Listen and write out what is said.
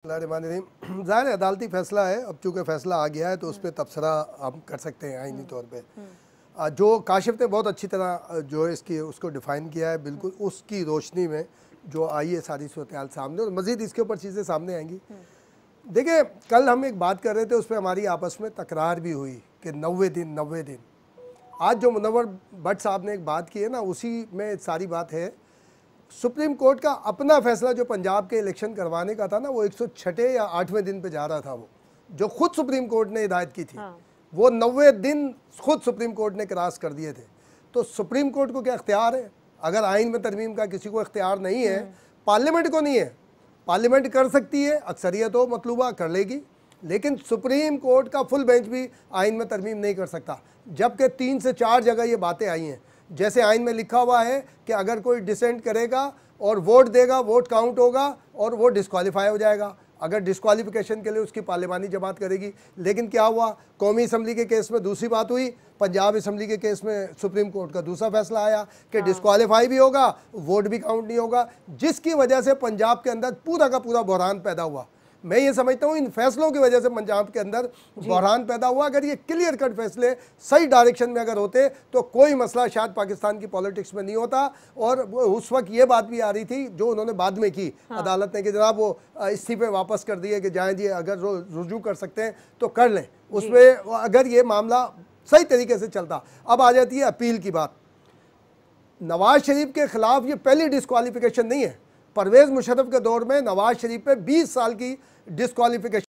ज़ाहिर है अदालती फैसला है अब चूँकि फैसला आ गया है तो उस पर तबसरा आप कर सकते हैं आइनी तौर पर हम्म। जो काशिफ ने बहुत अच्छी तरह जो है इसकी उसको डिफ़ाइन किया है बिल्कुल उसकी रोशनी में जो आई है सारी सूरत सामने और मज़ीद इसके ऊपर चीज़ें सामने आएंगी हम्म। देखिए कल हम एक बात कर रहे थे उस पर हमारी आपस में तकरार भी हुई कि नबे दिन नवे दिन आज जो मुनवर भट्ट साहब ने एक बात की है ना उसी में सारी बात है सुप्रीम कोर्ट का अपना फैसला जो पंजाब के इलेक्शन करवाने का था ना वो छठे या आठवें दिन पे जा रहा था वो जो खुद सुप्रीम कोर्ट ने हिदायत की थी हाँ। वो नवे दिन खुद सुप्रीम कोर्ट ने क्रॉस कर दिए थे तो सुप्रीम कोर्ट को क्या अख्तियार है अगर आइन में तरमीम का किसी को इख्तियार नहीं है हम्म। पार्लियामेंट को नहीं है पार्लियामेंट कर सकती है अक्सरियत हो मतलूबा कर लेगी लेकिन सुप्रीम कोर्ट का फुल बेंच भी आइन में तरमीम नहीं कर सकता जबकि तीन से चार जगह ये बातें आई हैं जैसे आइन में लिखा हुआ है कि अगर कोई डिसेंट करेगा और वोट देगा वोट काउंट होगा और वो डिस्कवालीफाई हो जाएगा अगर डिस्कवालीफिकेशन के लिए उसकी पार्लियामानी जमात करेगी लेकिन क्या हुआ कौमी असम्बली के केस में दूसरी बात हुई पंजाब असम्बली के केस में सुप्रीम कोर्ट का दूसरा फैसला आया कि डिस्कवालीफाई हाँ। भी होगा वोट भी काउंट नहीं होगा जिसकी वजह से पंजाब के अंदर पूरा का पूरा बहरान पैदा हुआ मैं ये समझता हूँ इन फैसलों की वजह से पंजाब के अंदर बहरान पैदा हुआ अगर ये क्लियर कट फैसले सही डायरेक्शन में अगर होते तो कोई मसला शायद पाकिस्तान की पॉलिटिक्स में नहीं होता और उस वक्त ये बात भी आ रही थी जो उन्होंने बाद में की हाँ। अदालत ने कि जनाब वो इस्तीफे वापस कर दिए कि जाएँ जी अगर रुजू कर सकते हैं तो कर लें उसमें अगर ये मामला सही तरीके से चलता अब आ जाती है अपील की बात नवाज शरीफ के खिलाफ ये पहली डिस्कवालिफिकेशन नहीं है परवेज़ मुशरफ के दौर में नवाज शरीफ पे 20 साल की डिसकॉलीफिकेशन